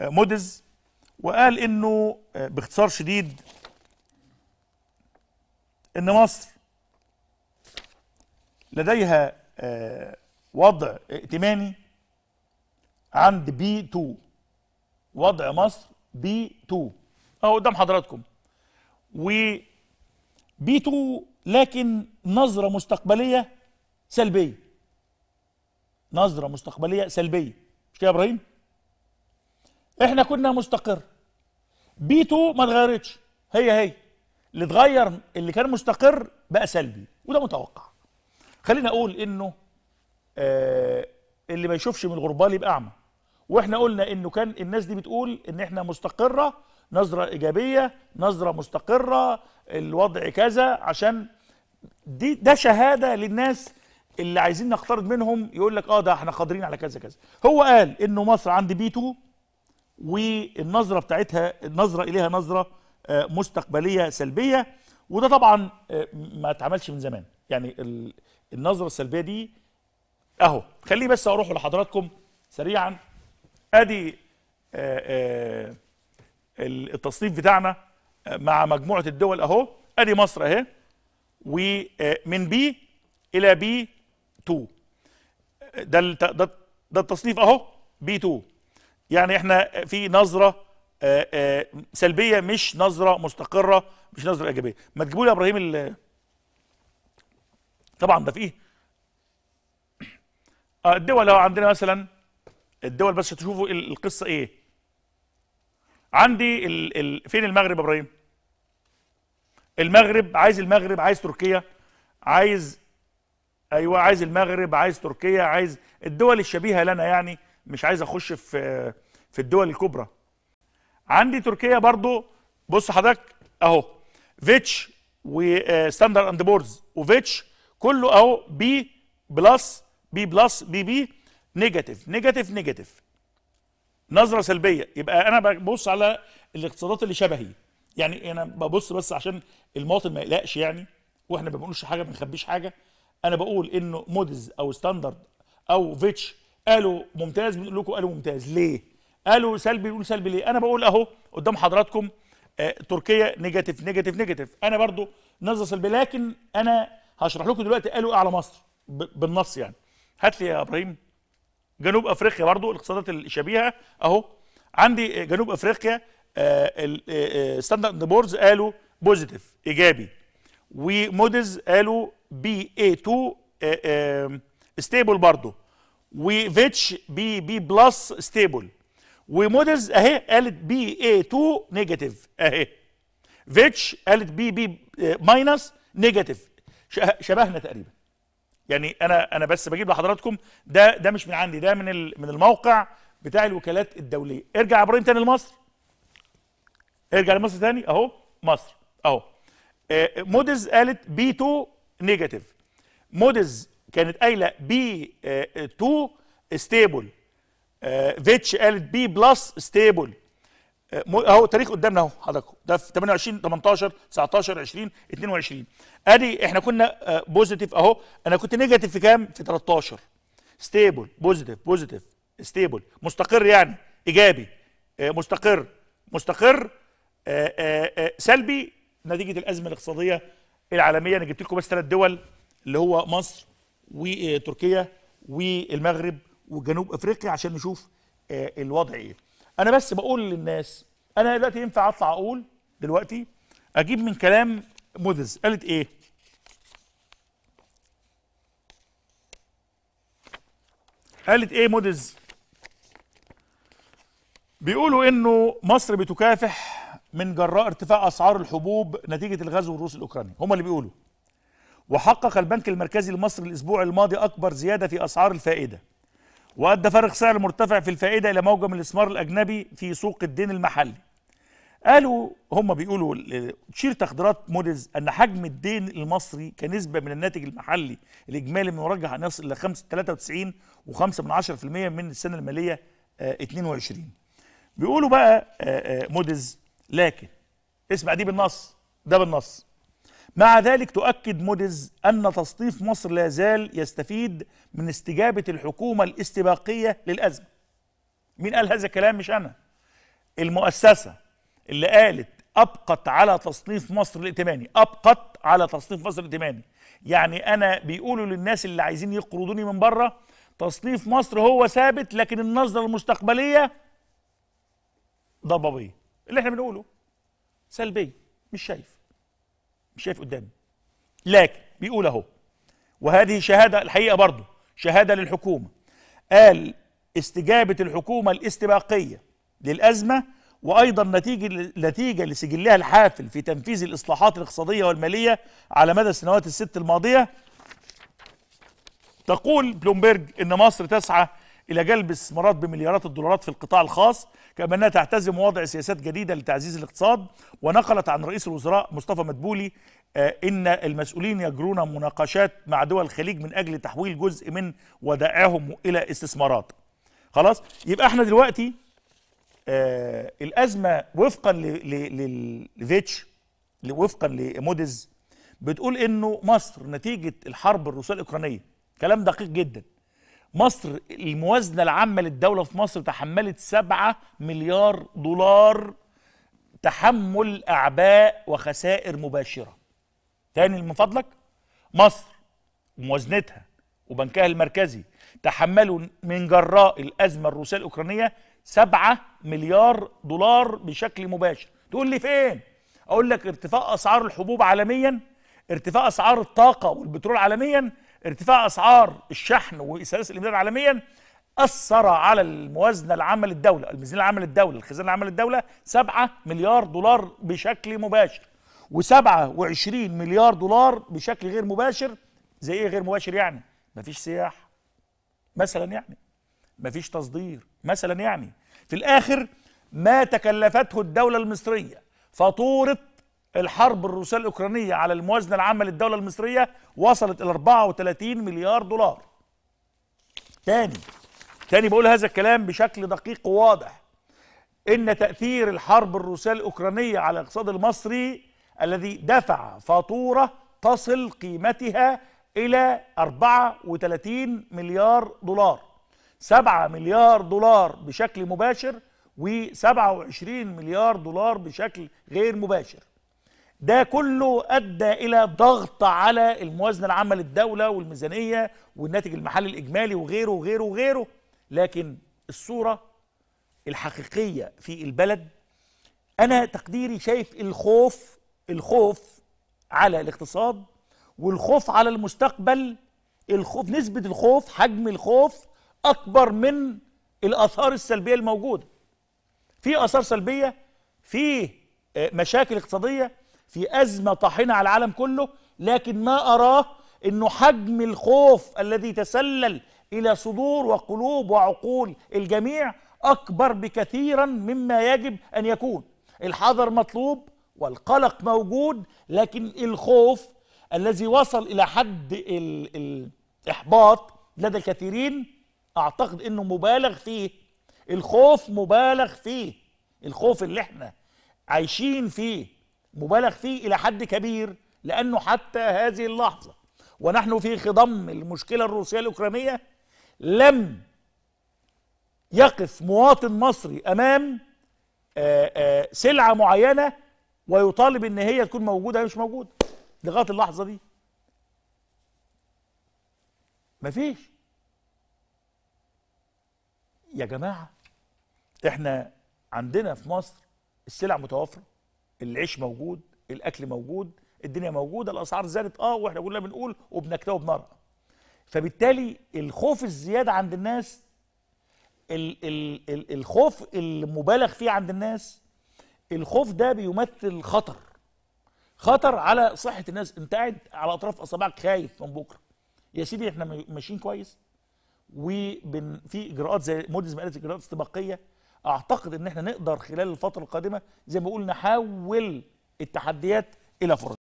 مودز وقال انه آه، باختصار شديد ان مصر لديها آه، وضع ائتماني عند بي 2 وضع مصر بي 2 اهو قدام حضراتكم و بي 2 لكن نظره مستقبليه سلبيه نظره مستقبليه سلبيه مش كده يا ابراهيم احنا كنا مستقر بي 2 ما اتغيرتش هي هي اللي اتغير اللي كان مستقر بقى سلبي وده متوقع خلينا اقول انه آه اللي ما يشوفش من الغربال يبقى اعمى واحنا قلنا انه كان الناس دي بتقول ان احنا مستقره نظره ايجابيه نظره مستقره الوضع كذا عشان دي ده شهاده للناس اللي عايزين نقترض منهم يقول لك اه ده احنا قادرين على كذا كذا هو قال انه مصر عند بي 2 والنظره بتاعتها النظره اليها نظره آه، مستقبليه سلبيه وده طبعا آه، ما اتعملش من زمان يعني النظره السلبيه دي اهو خليه بس اروح لحضراتكم سريعا ادي آه، التصنيف بتاعنا مع مجموعه الدول اهو ادي مصر اهي ومن بي الى بي 2 ده ده ده التصنيف اهو بي 2 يعني احنا في نظره آه، آه، سلبيه مش نظره مستقره مش نظره ايجابيه ما تجيبوا لي ابراهيم طبعا ده في آه، الدول لو عندنا مثلا الدول بس تشوفوا القصه ايه عندي ال ال فين المغرب يا ابراهيم المغرب عايز المغرب عايز تركيا عايز ايوه عايز المغرب عايز تركيا عايز الدول الشبيهه لنا يعني مش عايز اخش في في الدول الكبرى عندي تركيا برضو بص حضرتك اهو فيتش وستاندرد اند بورز وفيتش كله اهو بي بلس بي بلس بي بي نيجاتيف نيجاتيف نيجاتيف نظره سلبيه يبقى انا ببص على الاقتصادات اللي شبهي يعني انا ببص بس عشان المواطن ما يقلقش يعني واحنا ما بنقولش حاجه ما بنخبيش حاجه انا بقول انه مودز او ستاندرد او فيتش قالوا ممتاز بنقول لكم قالوا ممتاز ليه قالوا سلبي بنقول سلبي ليه انا بقول اهو قدام حضراتكم آه تركيا نيجاتيف نيجاتيف نيجاتيف انا برضو نظره سلبيه لكن انا هشرح لكم دلوقتي قالوا ايه على مصر بالنص يعني هات لي يا ابراهيم جنوب افريقيا برضو الاقتصادات الشبيهه اهو عندي آه، جنوب افريقيا ستاندرد آه، بورز آه، قالوا بوزيتيف ايجابي وموديز قالوا بي اي 2 ستيبل برضه وفيتش بي بي بلس ستيبل ومودلز اهي قالت بي اي 2 نيجاتيف اهي فيتش قالت بي بي ماينس آه، نيجاتيف شبهنا تقريبا يعني انا انا بس بجيب لحضراتكم ده ده مش من عندي ده من من الموقع بتاع الوكالات الدوليه ارجع يا ابراهيم تاني لمصر ارجع لمصر تاني اهو مصر اهو آه، مودز قالت بي 2 نيجاتيف مودز كانت قايله بي 2 ستيبل فيتش قالت بي بلس ستيبل اهو التاريخ قدامنا اهو حضراتكم ده في 28 18 19 20 22 ادي احنا كنا بوزيتيف آه، اهو انا كنت نيجاتيف في كام في 13 ستيبل بوزيتيف بوزيتيف ستيبل مستقر يعني ايجابي آه، مستقر مستقر آه، سلبي نتيجه الازمه الاقتصاديه العالميه انا جبت لكم بس ثلاث دول اللي هو مصر وتركيا والمغرب وجنوب افريقيا عشان نشوف آه، الوضع ايه انا بس بقول للناس انا دلوقتي ينفع اطلع اقول دلوقتي اجيب من كلام مودز قالت ايه قالت ايه مودز بيقولوا انه مصر بتكافح من جراء ارتفاع اسعار الحبوب نتيجه الغزو الروسي الاوكراني هم اللي بيقولوا وحقق البنك المركزي المصري الأسبوع الماضي أكبر زيادة في أسعار الفائدة وأدى فارق سعر مرتفع في الفائدة إلى موجة من الاستثمار الأجنبي في سوق الدين المحلي قالوا هم بيقولوا تشير تقديرات موديز ان حجم الدين المصري كنسبه من الناتج المحلي الاجمالي من مرجح ان يصل الى 93 و5 من من السنه الماليه 22 آه، بيقولوا بقى آه، آه، موديز لكن اسمع دي بالنص ده بالنص مع ذلك تؤكد موديز أن تصنيف مصر لا زال يستفيد من استجابة الحكومة الاستباقية للأزمة مين قال هذا الكلام مش أنا المؤسسة اللي قالت أبقت على تصنيف مصر الائتماني أبقت على تصنيف مصر الائتماني يعني أنا بيقولوا للناس اللي عايزين يقرضوني من بره تصنيف مصر هو ثابت لكن النظرة المستقبلية ضبابية اللي احنا بنقوله سلبية مش شايف مش شايف قدامي لكن بيقول اهو وهذه شهاده الحقيقه برضه شهاده للحكومه قال استجابه الحكومه الاستباقيه للازمه وايضا نتيجه نتيجه لسجلها الحافل في تنفيذ الاصلاحات الاقتصاديه والماليه على مدى السنوات الست الماضيه تقول بلومبرج ان مصر تسعى إلى جلب استثمارات بمليارات الدولارات في القطاع الخاص كما أنها تعتزم وضع سياسات جديدة لتعزيز الاقتصاد ونقلت عن رئيس الوزراء مصطفى مدبولي آه، إن المسؤولين يجرون مناقشات مع دول الخليج من أجل تحويل جزء من ودائعهم إلى استثمارات خلاص يبقى احنا دلوقتي آه الأزمة وفقا لفيتش وفقا لموديز بتقول انه مصر نتيجة الحرب الروسية الأوكرانية كلام دقيق جدا مصر الموازنه العامه للدوله في مصر تحملت 7 مليار دولار تحمل اعباء وخسائر مباشره تاني من فضلك مصر وموازنتها وبنكها المركزي تحملوا من جراء الازمه الروسيه الاوكرانيه 7 مليار دولار بشكل مباشر تقول لي فين اقول لك ارتفاع اسعار الحبوب عالميا ارتفاع اسعار الطاقه والبترول عالميا ارتفاع اسعار الشحن وسلاسل الامداد عالميا اثر على الموازنه العامه للدوله الميزانيه العامه للدوله الخزانه العامه للدوله 7 مليار دولار بشكل مباشر و27 مليار دولار بشكل غير مباشر زي ايه غير مباشر يعني مفيش سياح مثلا يعني مفيش تصدير مثلا يعني في الاخر ما تكلفته الدوله المصريه فاتوره الحرب الروسية الأوكرانية على الموازنة العامة للدولة المصرية وصلت إلى 34 مليار دولار تاني تاني بقول هذا الكلام بشكل دقيق وواضح إن تأثير الحرب الروسية الأوكرانية على الاقتصاد المصري الذي دفع فاتورة تصل قيمتها إلى 34 مليار دولار 7 مليار دولار بشكل مباشر و27 مليار دولار بشكل غير مباشر ده كله أدى إلى ضغط على الموازنة العامة للدولة والميزانية والناتج المحلي الإجمالي وغيره وغيره وغيره لكن الصورة الحقيقية في البلد أنا تقديري شايف الخوف الخوف على الاقتصاد والخوف على المستقبل الخوف نسبة الخوف حجم الخوف أكبر من الآثار السلبية الموجودة في آثار سلبية في مشاكل اقتصادية في أزمة طاحنة على العالم كله لكن ما أراه أنه حجم الخوف الذي تسلل إلى صدور وقلوب وعقول الجميع أكبر بكثيرا مما يجب أن يكون الحذر مطلوب والقلق موجود لكن الخوف الذي وصل إلى حد الإحباط لدى الكثيرين أعتقد أنه مبالغ فيه الخوف مبالغ فيه الخوف اللي احنا عايشين فيه مبالغ فيه إلى حد كبير لأنه حتى هذه اللحظة ونحن في خضم المشكلة الروسية الأوكرانية لم يقف مواطن مصري أمام آه، آه، سلعة معينة ويطالب إن هي تكون موجودة هي مش موجودة لغاية اللحظة دي مفيش يا جماعة احنا عندنا في مصر السلع متوفره العيش موجود الاكل موجود الدنيا موجوده الاسعار زادت اه واحنا كلنا بنقول وبنكتب وبنرقى فبالتالي الخوف الزياده عند الناس ال ال الـ الخوف المبالغ فيه عند الناس الخوف ده بيمثل خطر خطر على صحه الناس انت قاعد على اطراف اصابعك خايف من بكره يا سيدي احنا ماشيين كويس وفي اجراءات زي مودز ما قالت اجراءات استباقيه اعتقد ان احنا نقدر خلال الفتره القادمه زي ما بقول نحول التحديات الى فرص